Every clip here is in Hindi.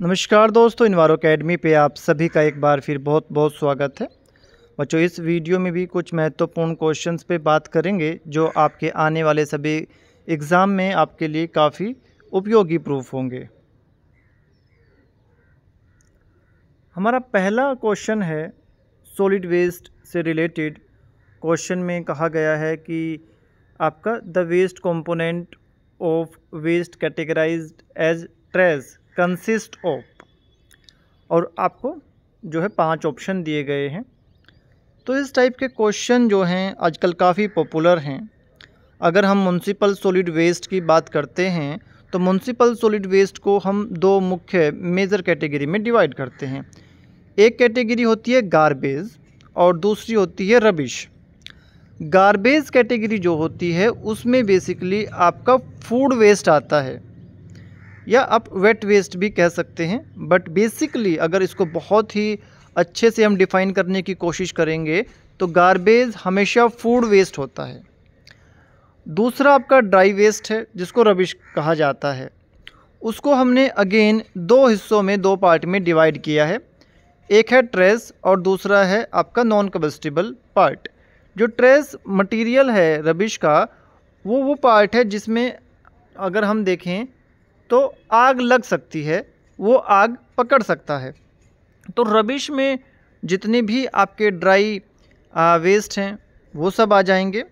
नमस्कार दोस्तों इनवारो अकेडमी पे आप सभी का एक बार फिर बहुत बहुत स्वागत है बच्चों इस वीडियो में भी कुछ महत्वपूर्ण क्वेश्चंस पे बात करेंगे जो आपके आने वाले सभी एग्ज़ाम में आपके लिए काफ़ी उपयोगी प्रूफ होंगे हमारा पहला क्वेश्चन है सॉलिड वेस्ट से रिलेटेड क्वेश्चन में कहा गया है कि आपका the waste component of waste categorized as trash consist of और आपको जो है पांच ऑप्शन दिए गए हैं तो इस टाइप के क्वेश्चन जो हैं आजकल काफ़ी पॉपुलर हैं अगर हम म्यूनसिपल सॉलिड वेस्ट की बात करते हैं तो म्यूनसिपल सॉलिड वेस्ट को हम दो मुख्य मेजर कैटेगरी में डिवाइड करते हैं एक कैटेगरी होती है गारबेज और दूसरी होती है रबिश गारबेज कैटेगरी जो होती है उसमें बेसिकली आपका फूड वेस्ट आता है या आप वेट वेस्ट भी कह सकते हैं बट बेसिकली अगर इसको बहुत ही अच्छे से हम डिफ़ाइन करने की कोशिश करेंगे तो गारबेज हमेशा फूड वेस्ट होता है दूसरा आपका ड्राई वेस्ट है जिसको रबिश कहा जाता है उसको हमने अगेन दो हिस्सों में दो पार्ट में डिवाइड किया है एक है ट्रेस और दूसरा है आपका नॉन कबस्टिबल पार्ट जो ट्रेस मटेरियल है रबिश का वो वो पार्ट है जिसमें अगर हम देखें तो आग लग सकती है वो आग पकड़ सकता है तो रबिश में जितने भी आपके ड्राई वेस्ट हैं वो सब आ जाएंगे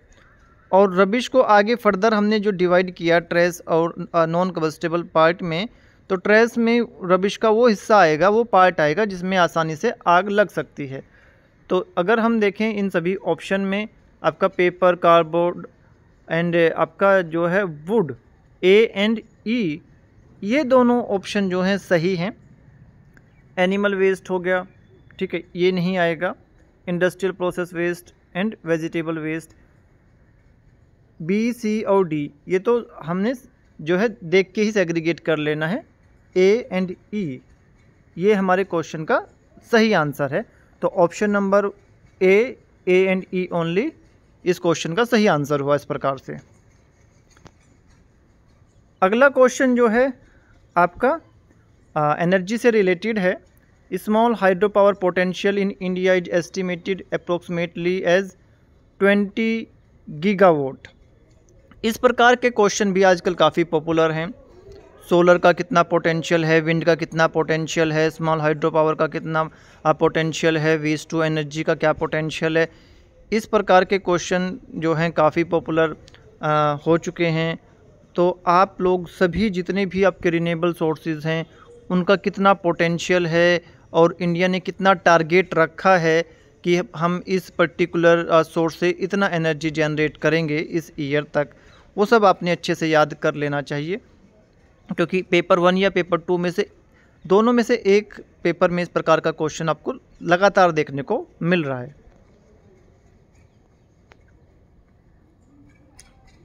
और रबिश को आगे फर्दर हमने जो डिवाइड किया ट्रेस और नॉन कबस्टेबल पार्ट में तो ट्रेस में रबिश का वो हिस्सा आएगा वो पार्ट आएगा जिसमें आसानी से आग लग सकती है तो अगर हम देखें इन सभी ऑप्शन में आपका पेपर कार्डबोर्ड एंड आपका जो है वुड ए एंड ई ये दोनों ऑप्शन जो हैं सही हैं एनिमल वेस्ट हो गया ठीक है ये नहीं आएगा industrial process waste and vegetable waste B C और डी ये तो हमने जो है देख के ही सेग्रीगेट कर लेना है ए एंड ई ये हमारे क्वेश्चन का सही आंसर है तो option number A A and E only इस क्वेश्चन का सही आंसर हुआ इस प्रकार से अगला क्वेश्चन जो है आपका एनर्जी से रिलेटेड है small hydro power potential in India is estimated approximately as twenty gigawatt इस प्रकार के क्वेश्चन भी आजकल काफ़ी पॉपुलर हैं सोलर का कितना पोटेंशियल है विंड का कितना पोटेंशियल है स्मॉल हाइड्रो पावर का कितना पोटेंशियल है वीस टू एनर्जी का क्या पोटेंशियल है इस प्रकार के क्वेश्चन जो हैं काफ़ी पॉपुलर हो चुके हैं तो आप लोग सभी जितने भी आपके रिनेबल सोर्सेज हैं उनका कितना पोटेंशियल है और इंडिया ने कितना टारगेट रखा है कि हम इस पर्टिकुलर सोर्स uh, से इतना एनर्जी जनरेट करेंगे इस ईयर तक वो सब आपने अच्छे से याद कर लेना चाहिए क्योंकि पेपर वन या पेपर टू में से दोनों में से एक पेपर में इस प्रकार का क्वेश्चन आपको लगातार देखने को मिल रहा है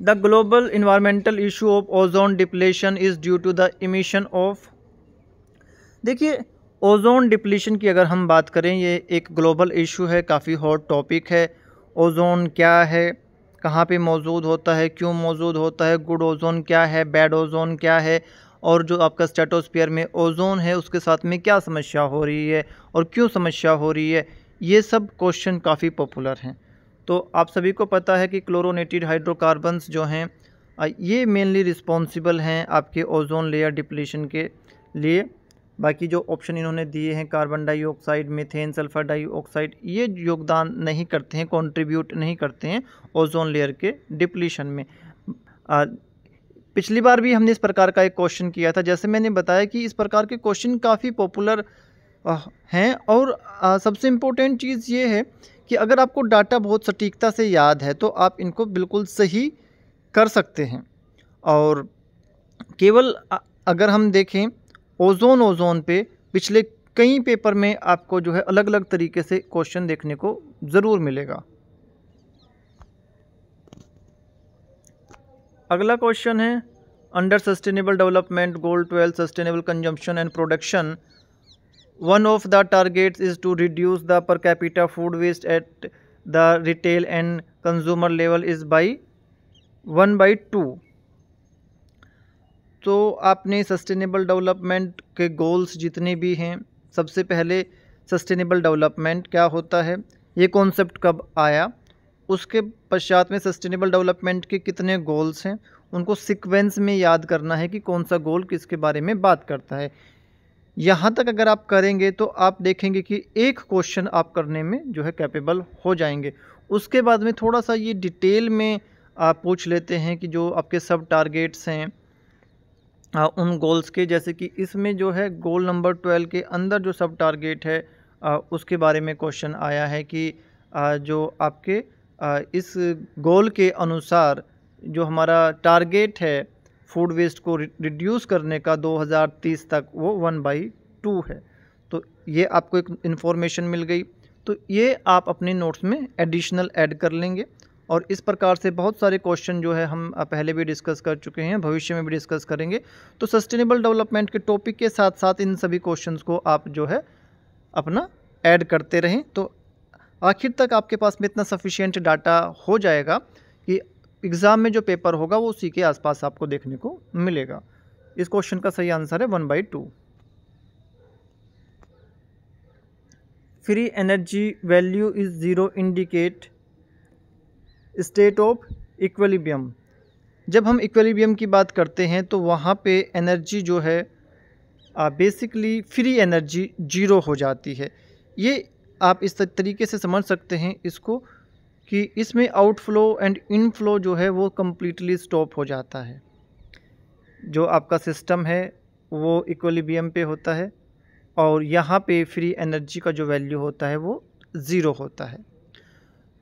the global environmental issue of ozone depletion is due to the emission of देखिए ओजोन डिप्लेशन की अगर हम बात करें ये एक ग्लोबल इशू है काफ़ी हॉट टॉपिक है ओजोन क्या है कहाँ पे मौजूद होता है क्यों मौजूद होता है गुड ओजोन क्या है बैड ओजोन क्या है और जो आपका स्टेटोस्फीयर में ओजोन है उसके साथ में क्या समस्या हो रही है और क्यों समस्या हो रही है ये सब क्वेश्चन काफ़ी पॉपुलर हैं तो आप सभी को पता है कि क्लोरोनेटेड हाइड्रोकार्बन्स जो हैं ये मेनली रिस्पॉन्सिबल हैं आपके ओजोन लेयर डिप्लीशन के लिए बाकी जो ऑप्शन इन्होंने दिए हैं carbon dioxide methane sulphur dioxide ये योगदान नहीं करते हैं कंट्रीब्यूट नहीं करते हैं ओजोन लेयर के डिप्लीशन में आ, पिछली बार भी हमने इस प्रकार का एक क्वेश्चन किया था जैसे मैंने बताया कि इस प्रकार के क्वेश्चन काफ़ी पॉपुलर हैं और आ, सबसे इम्पोर्टेंट चीज़ ये है कि अगर आपको डाटा बहुत सटीकता से याद है तो आप इनको बिल्कुल सही कर सकते हैं और केवल अगर हम देखें ओजोन ओजोन पे पिछले कई पेपर में आपको जो है अलग अलग तरीके से क्वेश्चन देखने को ज़रूर मिलेगा अगला क्वेश्चन है under sustainable development goal twelve sustainable consumption and production One of the targets is to reduce the per capita food waste at the retail and consumer level is by one by two तो आपने सस्टेनेबल डेवलपमेंट के गोल्स जितने भी हैं सबसे पहले सस्टेनेबल डेवलपमेंट क्या होता है ये कॉन्सेप्ट कब आया उसके पश्चात में सस्टेनेबल डेवलपमेंट के कितने गोल्स हैं उनको सिक्वेंस में याद करना है कि कौन सा गोल किसके बारे में बात करता है यहाँ तक अगर आप करेंगे तो आप देखेंगे कि एक क्वेश्चन आप करने में जो है कैपेबल हो जाएंगे उसके बाद में थोड़ा सा ये डिटेल में आप पूछ लेते हैं कि जो आपके सब टारगेट्स हैं आ, उन गोल्स के जैसे कि इसमें जो है गोल नंबर ट्वेल्व के अंदर जो सब टारगेट है आ, उसके बारे में क्वेश्चन आया है कि आ, जो आपके इस गोल के अनुसार जो हमारा टारगेट है फूड वेस्ट को रिड्यूस करने का 2030 तक वो वन बाई टू है तो ये आपको एक इन्फॉर्मेशन मिल गई तो ये आप अपने नोट्स में एडिशनल ऐड कर लेंगे और इस प्रकार से बहुत सारे क्वेश्चन जो है हम पहले भी डिस्कस कर चुके हैं भविष्य में भी डिस्कस करेंगे तो सस्टेनेबल डेवलपमेंट के टॉपिक के साथ साथ इन सभी क्वेश्चन को आप जो है अपना ऐड करते रहें तो आखिर तक आपके पास में इतना सफिशियंट डाटा हो जाएगा कि एग्ज़ाम में जो पेपर होगा वो उसी के आसपास आपको देखने को मिलेगा इस क्वेश्चन का सही आंसर है one by two free energy value is zero indicate state of equilibrium जब हम इक्वेलिबियम की बात करते हैं तो वहाँ पे एनर्जी जो है बेसिकली फ्री एनर्जी जीरो हो जाती है ये आप इस तरीके से समझ सकते हैं इसको कि इसमें आउटफ्लो एंड इनफ्लो जो है वो कम्प्लीटली स्टॉप हो जाता है जो आपका सिस्टम है वो इक्वलीबियम पे होता है और यहाँ पे फ्री एनर्जी का जो वैल्यू होता है वो ज़ीरो होता है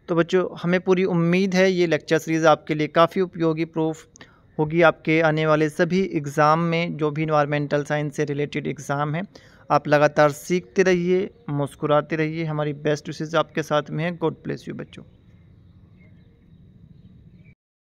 तो बच्चों हमें पूरी उम्मीद है ये लेक्चर सीरीज़ आपके लिए काफ़ी उपयोगी प्रूफ होगी आपके आने वाले सभी एग्ज़ाम में जो भी इन्वायरमेंटल साइंस से रिलेटेड एग्ज़ाम हैं आप लगातार सीखते रहिए मुस्कुराते रहिए हमारी बेस्ट विशेज़ आपके साथ में है गॉड ब्लेस यू बच्चों